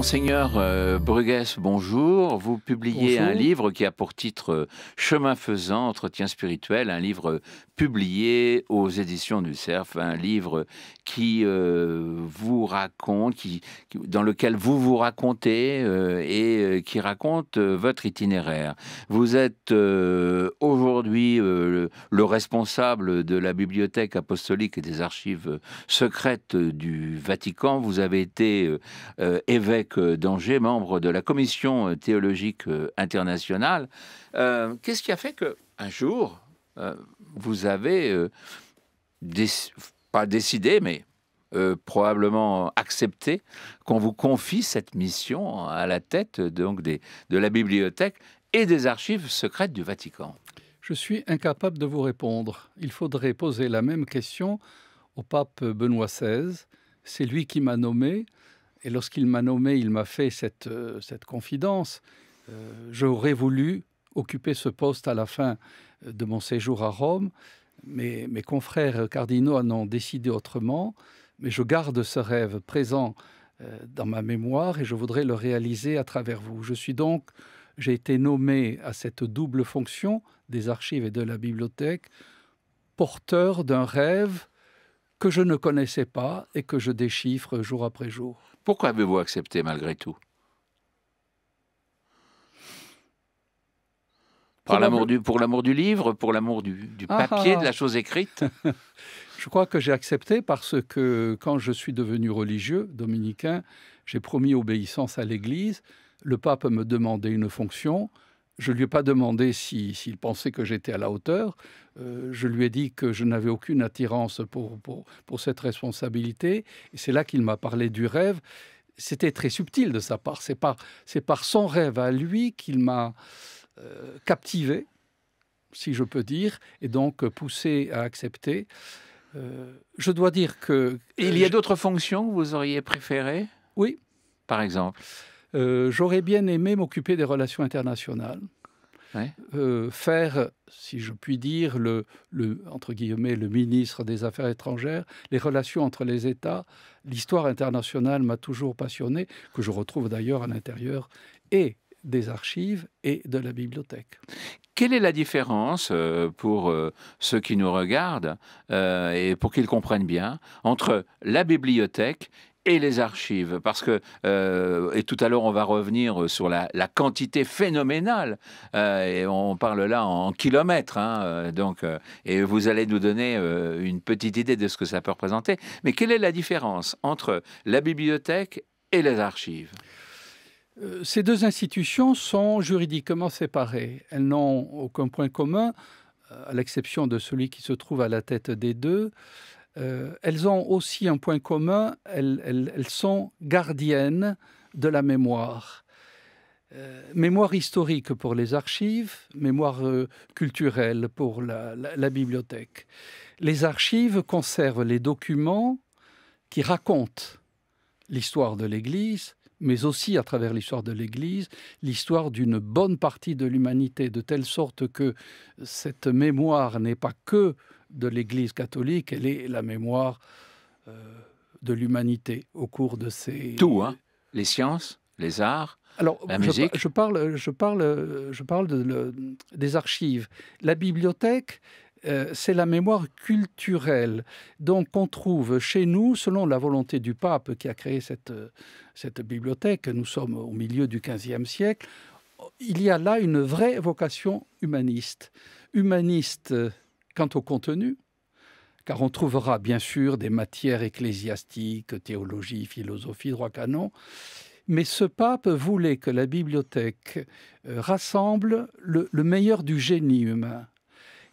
Monseigneur euh, Bruges, bonjour. Vous publiez un livre qui a pour titre euh, Chemin faisant, entretien spirituel, un livre euh, publié aux éditions du CERF, un livre qui vous raconte, qui, dans lequel vous vous racontez et qui raconte votre itinéraire. Vous êtes aujourd'hui le, responsable de la bibliothèque apostolique et des archives secrètes du Vatican. Vous avez été évêque euh, d'Angers, membre de la Commission euh, théologique euh, internationale. Qu'est-ce qui a fait que un jour, vous avez, pas décidé, mais probablement accepté qu'on vous confie cette mission à la tête donc de la bibliothèque et des archives secrètes du Vatican Je suis incapable de vous répondre. Il faudrait poser la même question au pape Benoît XVI. C'est lui qui m'a nommé. Et lorsqu'il m'a nommé, il m'a fait cette, euh, confidence. Euh, j'aurais voulu occuper ce poste à la fin de mon séjour à Rome. Mais mes confrères cardinaux en ont décidé autrement. Mais je garde ce rêve présent euh, dans ma mémoire et je voudrais le réaliser à travers vous. Je suis donc, j'ai été nommé à cette double fonction des archives et de la bibliothèque, porteur d'un rêve que je ne connaissais pas et que je déchiffre jour après jour. Pourquoi avez-vous accepté malgré tout Par l'amour du, pour l'amour du livre, pour l'amour du, ah, papier, ah, de la ah. chose écrite Je crois que j'ai accepté parce que quand je suis devenu religieux dominicain, j'ai promis obéissance à l'Église. Le pape me demandait une fonction. Je ne lui ai pas demandé s'il si, s'il pensait que j'étais à la hauteur. Euh, je lui ai dit que je n'avais aucune attirance pour, pour, pour cette responsabilité. Et c'est là qu'il m'a parlé du rêve. C'était très subtil de sa part. C'est par, c'est par son rêve à lui qu'il m'a euh, captivé, si je peux dire, et donc poussé à accepter. Euh, je dois dire que... il y a d'autres fonctions que vous auriez préférées Oui. Par exemple euh, j'aurais bien aimé m'occuper des relations internationales. Euh, faire, si je puis dire, le, entre guillemets, le ministre des Affaires étrangères, les relations entre les États, l'histoire internationale m'a toujours passionné, que je retrouve d'ailleurs à l'intérieur et des archives et de la bibliothèque. Quelle est la différence euh, pour ceux qui nous regardent et pour qu'ils comprennent bien entre la bibliothèque et les archives, parce que, euh, et tout à l'heure on va revenir sur la, quantité phénoménale, euh, et on parle là en kilomètres, hein, euh, donc, et vous allez nous donner une petite idée de ce que ça peut représenter. Mais quelle est la différence entre la bibliothèque et les archives Ces deux institutions sont juridiquement séparées, elles n'ont aucun point commun, à l'exception de celui qui se trouve à la tête des deux, euh, elles ont aussi un point commun, elles, sont gardiennes de la mémoire. Euh, mémoire historique pour les archives, mémoire euh, culturelle pour la, bibliothèque. Les archives conservent les documents qui racontent l'histoire de l'Église, mais aussi à travers l'histoire de l'Église, l'histoire d'une bonne partie de l'humanité, de telle sorte que cette mémoire n'est pas que de l'Église catholique, elle est la mémoire euh, de l'humanité au cours de ces... Tout, hein Les sciences, les arts, alors, la je, musique je, parle, je parle, je parle de, des archives. La bibliothèque, euh, c'est la mémoire culturelle. Donc, on trouve chez nous, selon la volonté du pape qui a créé cette, cette bibliothèque, nous sommes au milieu du XVe siècle, il y a là une vraie vocation humaniste. Humaniste Quant au contenu, car on trouvera bien sûr des matières ecclésiastiques, théologie, philosophie, droit canon, mais ce pape voulait que la bibliothèque euh, rassemble le, meilleur du génie humain.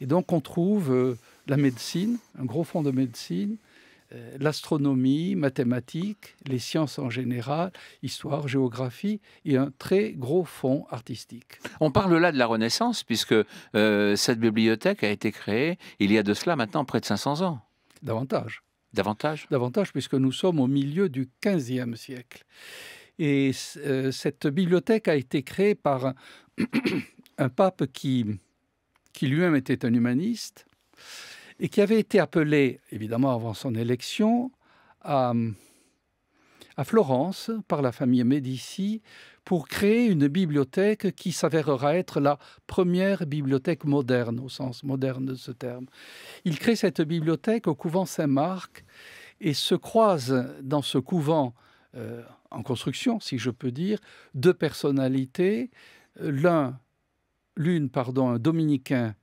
Et donc on trouve euh, la médecine, un gros fonds de médecine, euh, l'astronomie, mathématiques, les sciences en général, histoire, géographie, et un très gros fonds artistique. On parle là de la Renaissance, puisque euh, cette bibliothèque a été créée il y a de cela maintenant près de 500 ans. Davantage. Davantage Davantage, puisque nous sommes au milieu du 15e siècle. Et euh, cette bibliothèque a été créée par un, pape qui, qui lui-même était un humaniste et qui avait été appelé, évidemment avant son élection, à, à Florence par la famille Médici pour créer une bibliothèque qui s'avérera être la première bibliothèque moderne, au sens moderne de ce terme. Il crée cette bibliothèque au couvent Saint-Marc et se croise dans ce couvent euh, en construction, si je peux dire, deux personnalités, l'un, l'une, pardon, un dominicain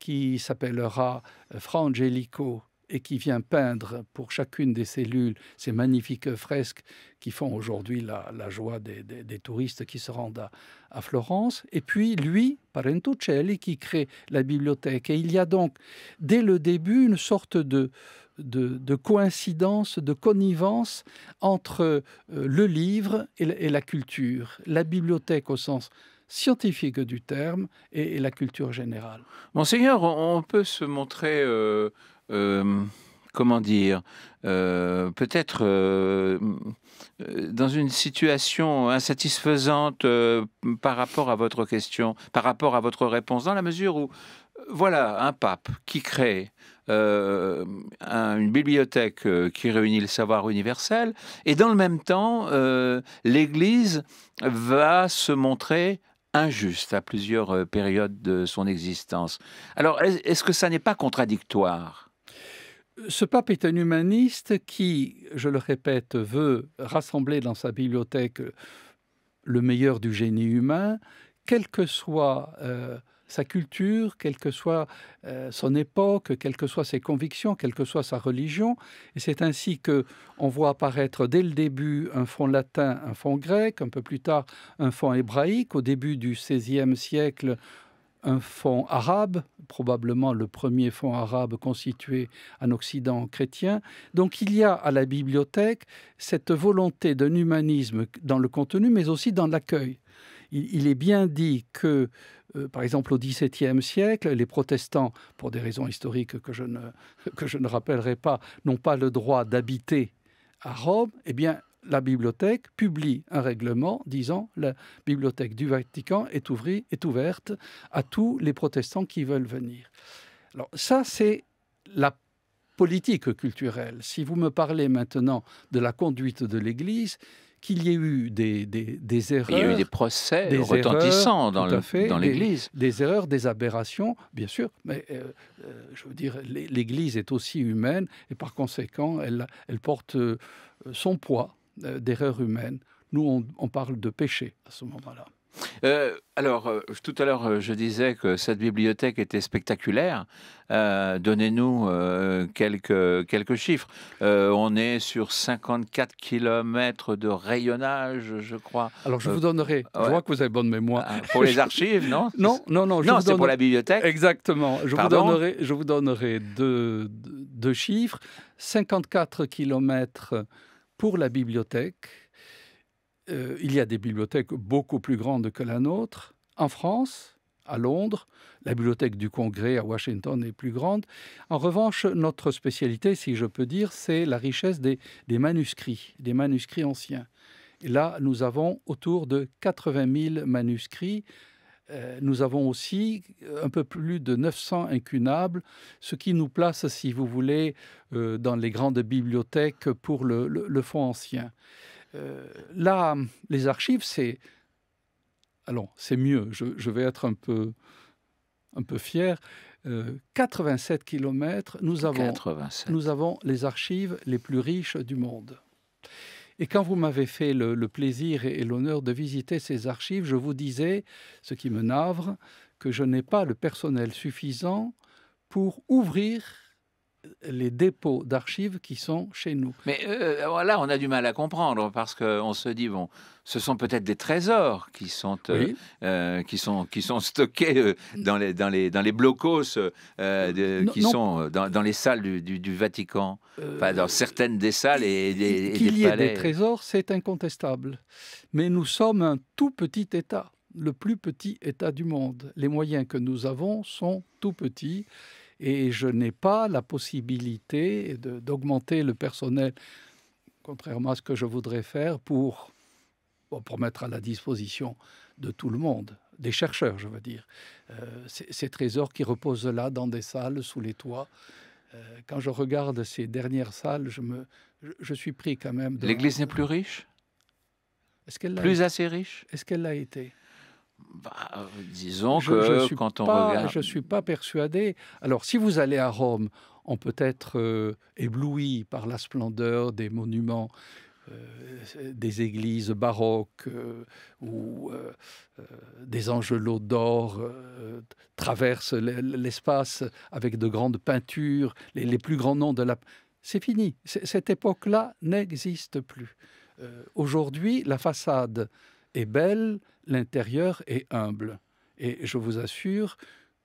qui s'appellera euh, Fra Angelico et qui vient peindre pour chacune des cellules ces magnifiques fresques qui font aujourd'hui la, joie des, touristes qui se rendent à, Florence. Et puis lui, Parentuccelli, qui crée la bibliothèque. Et il y a donc, dès le début, une sorte de, de, coïncidence, de connivence entre euh, le livre et la culture. La bibliothèque au sens scientifique du terme et, la culture générale. Monseigneur, on peut se montrer, euh, euh, comment dire, euh, peut-être dans une situation insatisfaisante par rapport à votre question, par rapport à votre réponse, dans la mesure où voilà un pape qui crée une bibliothèque qui réunit le savoir universel, et dans le même temps, l'Église va se montrer injuste à plusieurs euh, périodes de son existence. Alors, est-ce que ça n'est pas contradictoire ce pape est un humaniste qui, je le répète, veut rassembler dans sa bibliothèque le meilleur du génie humain, quel que soit euh, sa culture, quelle que soit euh, son époque, quelles que soient ses convictions, quelle que soit sa religion. Et c'est ainsi que on voit apparaître dès le début un fond latin, un fond grec, un peu plus tard un fond hébraïque. Au début du XVIe siècle, un fond arabe, probablement le premier fond arabe constitué en Occident chrétien. Donc il y a à la bibliothèque cette volonté d'un humanisme dans le contenu, mais aussi dans l'accueil il, est bien dit que, euh, par exemple, au XVIIe siècle, les protestants, pour des raisons historiques que je ne, rappellerai pas, n'ont pas le droit d'habiter à Rome. Eh bien, la bibliothèque publie un règlement disant la bibliothèque du Vatican est, est ouverte à tous les protestants qui veulent venir. Alors ça, c'est la politique culturelle. Si vous me parlez maintenant de la conduite de l'Église, qu'il y ait eu des, des, des, erreurs. Il y a eu des procès retentissants erreurs, dans l'Église. Des, erreurs, des aberrations, bien sûr, mais euh, euh, je veux dire, l'Église est aussi humaine et par conséquent, elle, elle porte euh, son poids d'erreurs humaines. Nous, on parle de péché à ce moment-là. Euh, alors, euh, tout à l'heure, euh, je disais que cette bibliothèque était spectaculaire. Donnez-nous quelques, quelques chiffres. on est sur 54 km de rayonnage, je crois. Alors, je vous donnerai. Je vois que vous avez bonne mémoire. Ah, pour les archives, non Non, non, non. Je pour la bibliothèque. Exactement. Je, vous donnerai, je vous donnerai deux, deux chiffres. 54 km pour la bibliothèque euh, il y a des bibliothèques beaucoup plus grandes que la nôtre en France, à Londres. La bibliothèque du Congrès à Washington est plus grande. En revanche, notre spécialité, si je peux dire, c'est la richesse des, manuscrits, des manuscrits anciens. là, nous avons autour de 80 000 manuscrits. Euh, nous avons aussi un peu plus de 900 incunables, ce qui nous place, si vous voulez, euh, dans les grandes bibliothèques pour le fonds ancien. Euh, là, les archives, c'est. Ah c'est mieux, je, vais être un peu, un peu fier. 87 euh, kilomètres, nous avons, nous avons les archives les plus riches du monde. Et quand vous m'avez fait le, plaisir et l'honneur de visiter ces archives, je vous disais, ce qui me navre, que je n'ai pas le personnel suffisant pour ouvrir les dépôts d'archives qui sont chez nous. Mais euh, là, on a du mal à comprendre parce qu'on se dit, bon, ce sont peut-être des trésors qui sont, euh, euh, qui sont, qui sont stockés dans les, dans les, dans les blocos qui sont dans, les salles du, Vatican, enfin, dans certaines des salles et, des, Qu'il y ait des trésors, c'est incontestable. Mais nous sommes un tout petit État le plus petit État du monde. Les moyens que nous avons sont tout petits et je n'ai pas la possibilité d'augmenter le personnel, contrairement à ce que je voudrais faire, pour, pour mettre à la disposition de tout le monde des chercheurs, je veux dire. Euh, ces trésors qui reposent là, dans des salles, sous les toits. Euh, quand je regarde ces dernières salles, je, me, je, suis pris quand même. L'Église n'est plus riche Plus assez riche Est-ce qu'elle l'a été bah, euh, disons je, que quand on regarde... Je ne suis pas persuadé. Alors, si vous allez à Rome, on peut être euh, ébloui par la splendeur des monuments, euh, des églises baroques ou où des angelots d'or traversent l'espace avec de grandes peintures, les, plus grands noms de la... C'est fini. Cette époque-là n'existe plus. Aujourd'hui, la façade est belle, l'intérieur est humble. Et je vous assure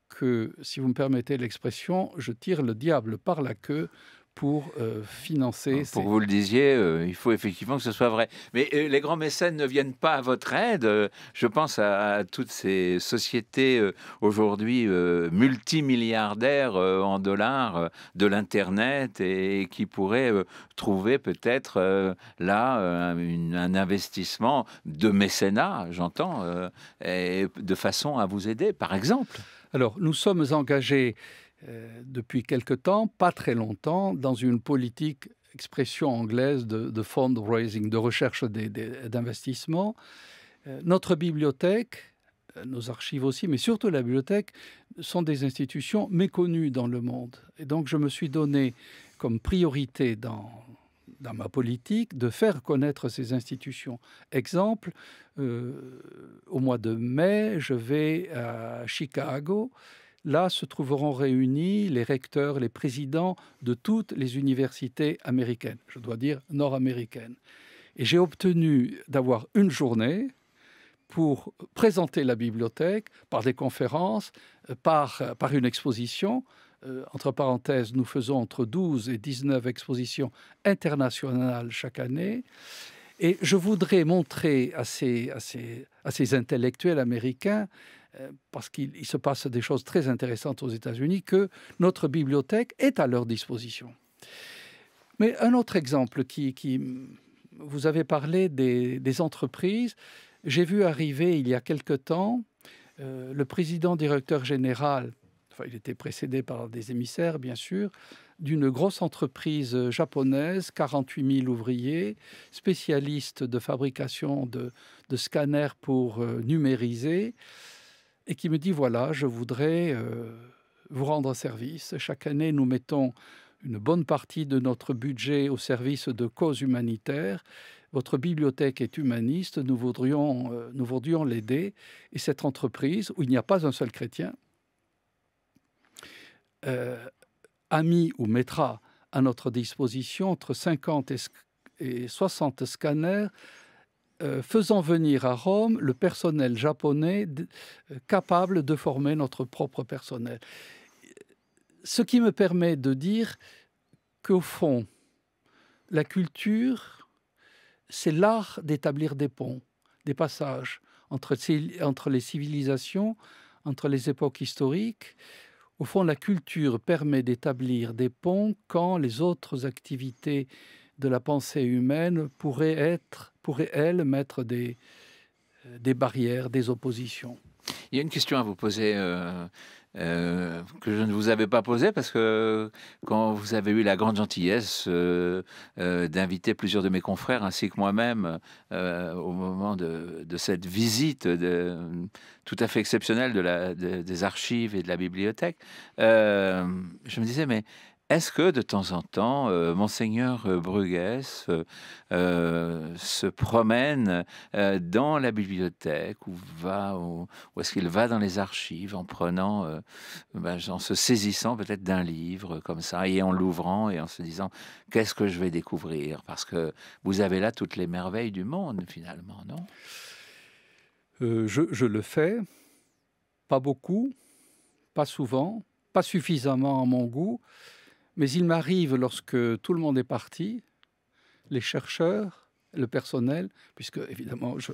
que, si vous me permettez l'expression, je tire le diable par la queue pour euh, financer. Ah, pour que vous le disiez, euh, il faut effectivement que ce soit vrai. Mais euh, les grands mécènes ne viennent pas à votre aide. je pense à, toutes ces sociétés aujourd'hui multimilliardaires en dollars de l'Internet et, qui pourraient trouver peut-être là un investissement de mécénat, j'entends, et de façon à vous aider, par exemple. Alors, nous sommes engagés euh, depuis quelque temps, pas très longtemps, dans une politique expression anglaise de, fundraising, de recherche d'investissement. Euh, notre bibliothèque, euh, nos archives aussi, mais surtout la bibliothèque, sont des institutions méconnues dans le monde. Et donc je me suis donné comme priorité dans, ma politique de faire connaître ces institutions. Exemple, au mois de mai, je vais à Chicago Là se trouveront réunis les recteurs, les présidents de toutes les universités américaines, je dois dire nord-américaines. Et j'ai obtenu d'avoir une journée pour présenter la bibliothèque par des conférences, euh, par, euh, par une exposition. Euh, entre parenthèses, nous faisons entre 12 et 19 expositions internationales chaque année. Et je voudrais montrer à ces, à à ces intellectuels américains euh, parce qu'il se passe des choses très intéressantes aux États-Unis, que notre bibliothèque est à leur disposition. Mais un autre exemple qui, vous avez parlé des, entreprises. J'ai vu arriver il y a quelque temps euh, le président directeur général, enfin, il était précédé par des émissaires bien sûr, d'une grosse entreprise japonaise, 48 000 ouvriers, spécialiste de fabrication de, scanners pour euh, numériser et qui me dit, voilà, je voudrais euh, vous rendre service. Chaque année, nous mettons une bonne partie de notre budget au service de causes humanitaires. Votre bibliothèque est humaniste, nous voudrions, euh, nous voudrions l'aider. Et cette entreprise, où il n'y a pas un seul chrétien, euh, a mis ou mettra à notre disposition entre 50 et 60 scanners euh, faisant venir à Rome le personnel japonais euh, capable de former notre propre personnel. Ce qui me permet de dire qu'au fond, la culture, c'est l'art d'établir des ponts, des passages entre, entre les civilisations, entre les époques historiques. Au fond, la culture permet d'établir des ponts quand les autres activités de la pensée humaine pourrait être, pourrait elle mettre des, des barrières, des oppositions. Il y a une question à vous poser euh, euh, que je ne vous avais pas posée parce que quand vous avez eu la grande gentillesse euh, d'inviter plusieurs de mes confrères ainsi que moi-même au moment de, cette visite de, tout à fait exceptionnelle de la, des archives et de la bibliothèque, je me disais mais est-ce que de temps en temps, euh, monseigneur euh, Bruguès euh, se promène dans la bibliothèque ou va, est-ce qu'il va dans les archives en prenant, ben, se saisissant peut-être d'un livre comme ça et en l'ouvrant et en se disant qu'est-ce que je vais découvrir Parce que vous avez là toutes les merveilles du monde finalement, non je le fais, pas beaucoup, pas souvent, pas suffisamment à mon goût. Mais il m'arrive, lorsque tout le monde est parti, les chercheurs, le personnel, puisque évidemment je,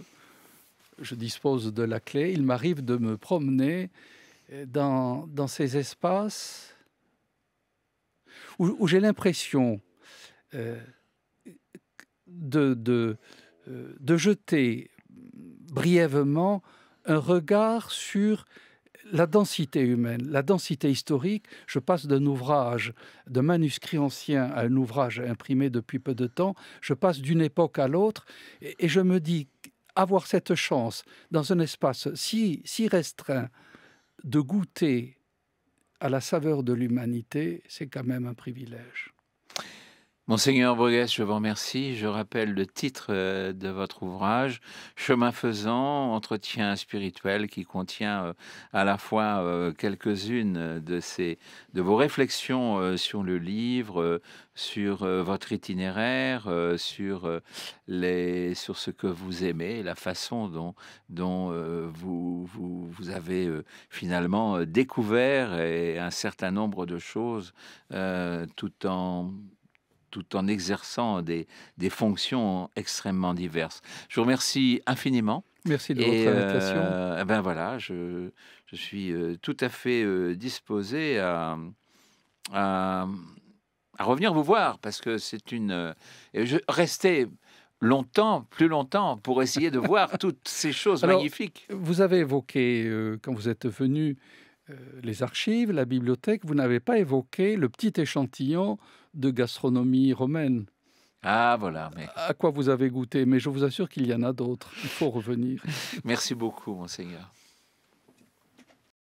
dispose de la clé, il m'arrive de me promener euh, dans, ces espaces où, j'ai l'impression euh, euh, de, jeter brièvement un regard sur la densité humaine, la densité historique, je passe d'un ouvrage, d'un manuscrit ancien à un ouvrage imprimé depuis peu de temps, je passe d'une époque à l'autre, et, et, je me dis, avoir cette chance dans un espace si, si restreint de goûter à la saveur de l'humanité, c'est quand même un privilège. Monseigneur Boguès, je vous remercie. Je rappelle le titre euh, de votre ouvrage, Chemin faisant, entretien spirituel, qui contient euh, à la fois euh, quelques-unes de, de vos réflexions sur le livre, sur votre itinéraire, sur, les, sur ce que vous aimez, la façon dont, vous, vous avez finalement découvert et un certain nombre de choses tout en tout en exerçant des, fonctions extrêmement diverses. Je vous remercie infiniment. Merci de votre invitation. Euh, eh ben voilà, je, suis euh, tout à fait euh, disposé à, revenir vous voir parce que c'est une. Je, restais longtemps, plus longtemps, pour essayer de voir toutes ces choses magnifiques. Vous avez évoqué, quand vous êtes venu, les archives, la bibliothèque, vous n'avez pas évoqué le petit échantillon de gastronomie romaine. Ah voilà. Mais... À quoi vous avez goûté, mais je vous assure qu'il y en a d'autres. Il faut revenir. Merci beaucoup, monseigneur.